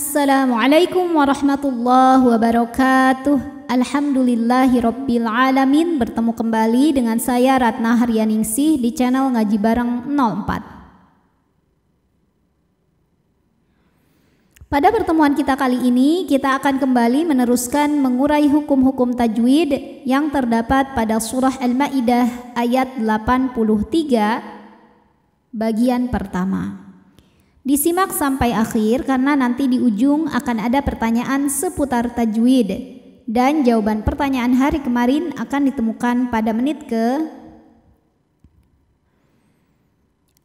Assalamualaikum warahmatullahi wabarakatuh. Alhamdulillahi Rabbil Alamin Bertemu kembali dengan saya Ratna Haryaningsih di channel Ngaji Bareng 04 Pada pertemuan kita kali ini kita akan kembali meneruskan mengurai hukum-hukum tajwid yang terdapat pada surah Al-Ma'idah ayat 83 bagian pertama. Disimak sampai akhir karena nanti di ujung akan ada pertanyaan seputar tajwid dan jawaban pertanyaan hari kemarin akan ditemukan pada menit ke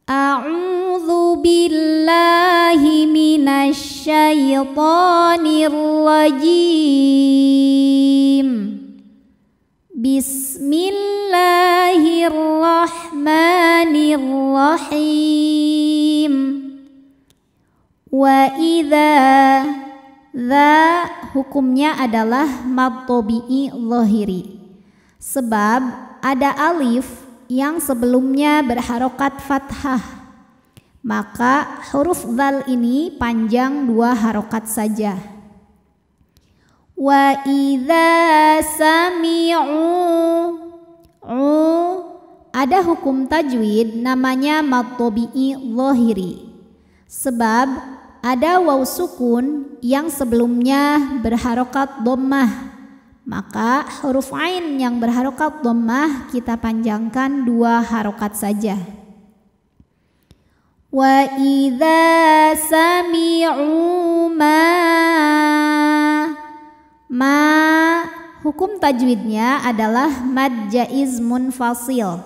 A'udzu billahi minasy syaithanir rajim hukumnya adalah matobi'i lohiri. Sebab ada alif yang sebelumnya berharokat fathah. Maka huruf zal ini panjang dua harokat saja. Wa idza sami'u u ada hukum tajwid namanya matobi'i lohiri. Sebab ada waw sukun yang sebelumnya berharokat dommah. Maka huruf ain yang berharokat dommah kita panjangkan dua harokat saja. Wa idza sami'u ma ma hukum tajwidnya adalah mad jaiz munfasil.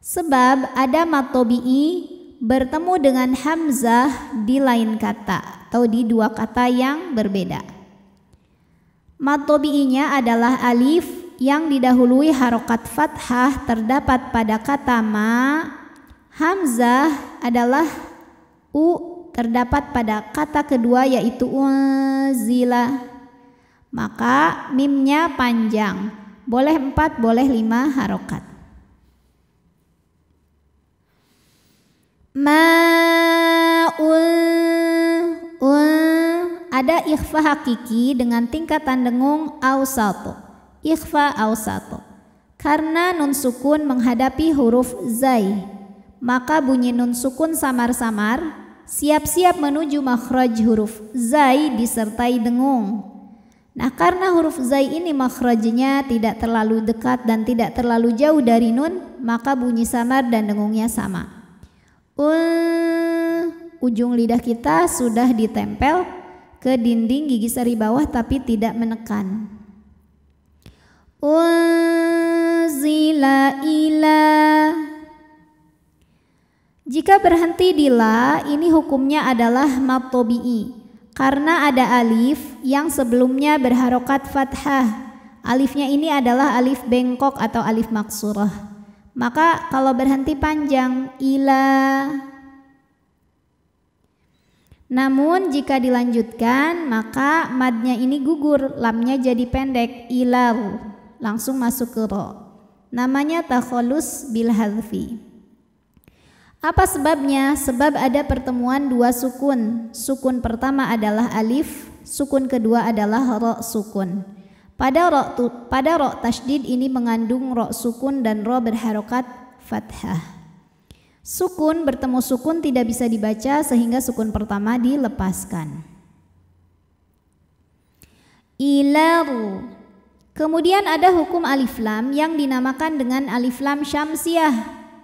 Sebab ada matobi'i bertemu dengan hamzah di lain kata atau di dua kata yang berbeda. Matobi'inya adalah alif yang didahului harokat fathah terdapat pada kata ma. Hamzah adalah u terdapat pada kata kedua yaitu unzila. Maka mimnya panjang, boleh empat, boleh lima harokat. ma ada ikhfa hakiki dengan tingkatan dengung ausato. Ikhfa ausato. Karena nun sukun menghadapi huruf zai, maka bunyi nun sukun samar-samar siap-siap menuju makhraj huruf zai disertai dengung. Nah, karena huruf zai ini makhrajnya tidak terlalu dekat dan tidak terlalu jauh dari nun, maka bunyi samar dan dengungnya sama ujung lidah kita sudah ditempel ke dinding gigi seri bawah tapi tidak menekan. Unzila ila Jika berhenti di la, ini hukumnya adalah matobi'i karena ada alif yang sebelumnya berharokat fathah. Alifnya ini adalah alif bengkok atau alif maksurah. Maka kalau berhenti panjang ila namun jika dilanjutkan maka madnya ini gugur, lamnya jadi pendek ilal langsung masuk ke ro. Namanya takholus bil Apa sebabnya? Sebab ada pertemuan dua sukun. Sukun pertama adalah alif, sukun kedua adalah ro sukun. Pada ro, tu, pada ro tasdid ini mengandung ro sukun dan ro berharokat fathah. Sukun bertemu sukun tidak bisa dibaca sehingga sukun pertama dilepaskan. Ilaru. Kemudian ada hukum alif lam yang dinamakan dengan alif lam syamsiah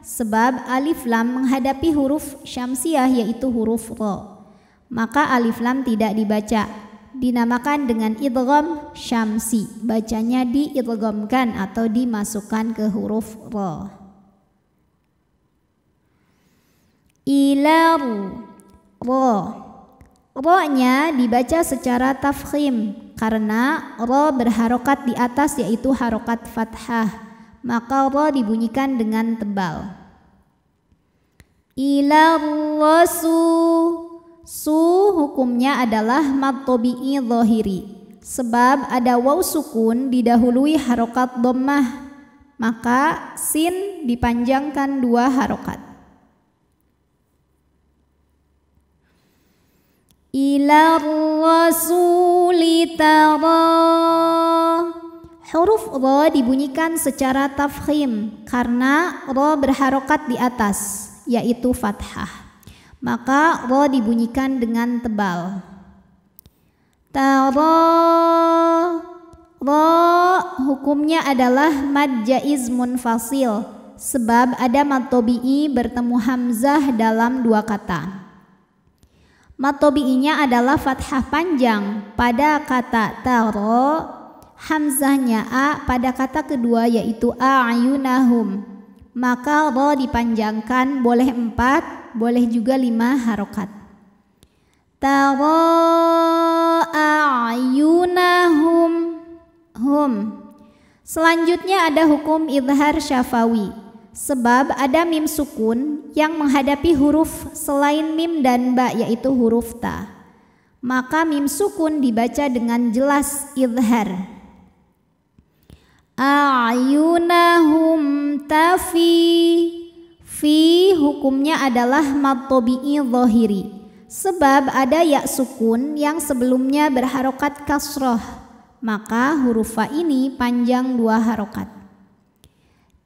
sebab alif lam menghadapi huruf syamsiah yaitu huruf ro. Maka alif lam tidak dibaca dinamakan dengan idgham syamsi. Bacanya diidghamkan atau dimasukkan ke huruf ra. Ilar ra. Ra-nya dibaca secara tafkhim karena ra berharokat di atas yaitu harokat fathah. Maka ra dibunyikan dengan tebal. Ilar rasul Su hukumnya adalah mad tobi'i zohiri. Sebab ada waw sukun didahului harokat dommah. Maka sin dipanjangkan dua harokat. Ila rasuli Huruf ro dibunyikan secara tafhim karena ro berharokat di atas, yaitu fathah maka ro dibunyikan dengan tebal. Taro ro hukumnya adalah mad jaiz munfasil sebab ada matobi'i bertemu hamzah dalam dua kata. tobi'inya adalah fathah panjang pada kata taro, hamzahnya a pada kata kedua yaitu a'yunahum maka ro dipanjangkan boleh empat, boleh juga lima harokat. Tara ayunahum hum. Selanjutnya ada hukum idhar syafawi. Sebab ada mim sukun yang menghadapi huruf selain mim dan ba yaitu huruf ta. Maka mim sukun dibaca dengan jelas idhar a'yunahum tafi fi hukumnya adalah matobi'i zohiri sebab ada ya sukun yang sebelumnya berharokat kasroh maka huruf fa ini panjang dua harokat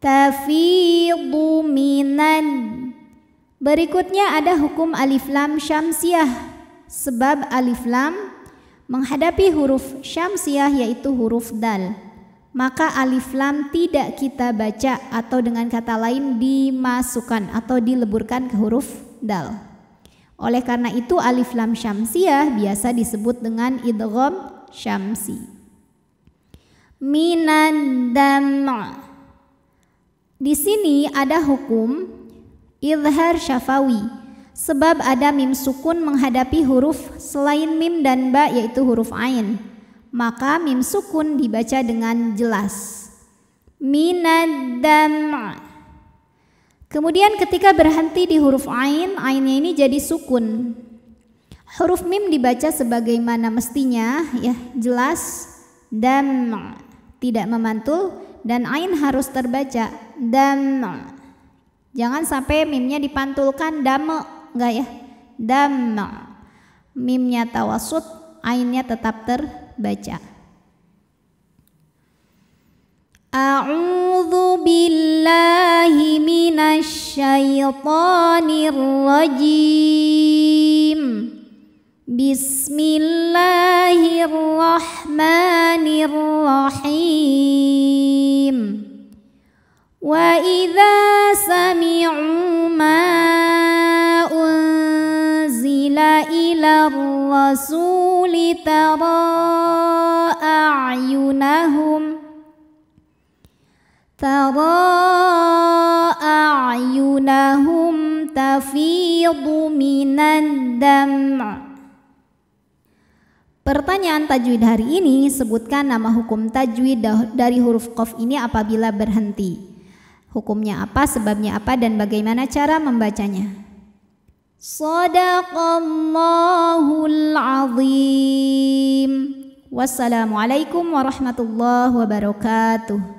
tafidu minan berikutnya ada hukum alif lam syamsiah sebab alif lam menghadapi huruf syamsiah yaitu huruf dal maka alif lam tidak kita baca atau dengan kata lain dimasukkan atau dileburkan ke huruf dal. Oleh karena itu alif lam syamsiah biasa disebut dengan idgham syamsi. Minan dam' Di sini ada hukum idhar syafawi sebab ada mim sukun menghadapi huruf selain mim dan ba yaitu huruf ain maka mim sukun dibaca dengan jelas. Minadam. Kemudian ketika berhenti di huruf ain, ainnya ini jadi sukun. Huruf mim dibaca sebagaimana mestinya, ya jelas dam tidak memantul dan ain harus terbaca dam. Jangan sampai mimnya dipantulkan dam enggak ya? Dam. Mimnya tawasud ainnya tetap terbaca. A'udzu billahi minasyaitonir rajim. Bismillahirrahmanirrahim. Wa idza الرسول ترى أعينهم ترى أعينهم تفيض من الدمع Pertanyaan tajwid hari ini, sebutkan nama hukum tajwid dari huruf qaf ini apabila berhenti. Hukumnya apa, sebabnya apa, dan bagaimana cara membacanya? صدق الله العظيم والسلام عليكم ورحمة الله وبركاته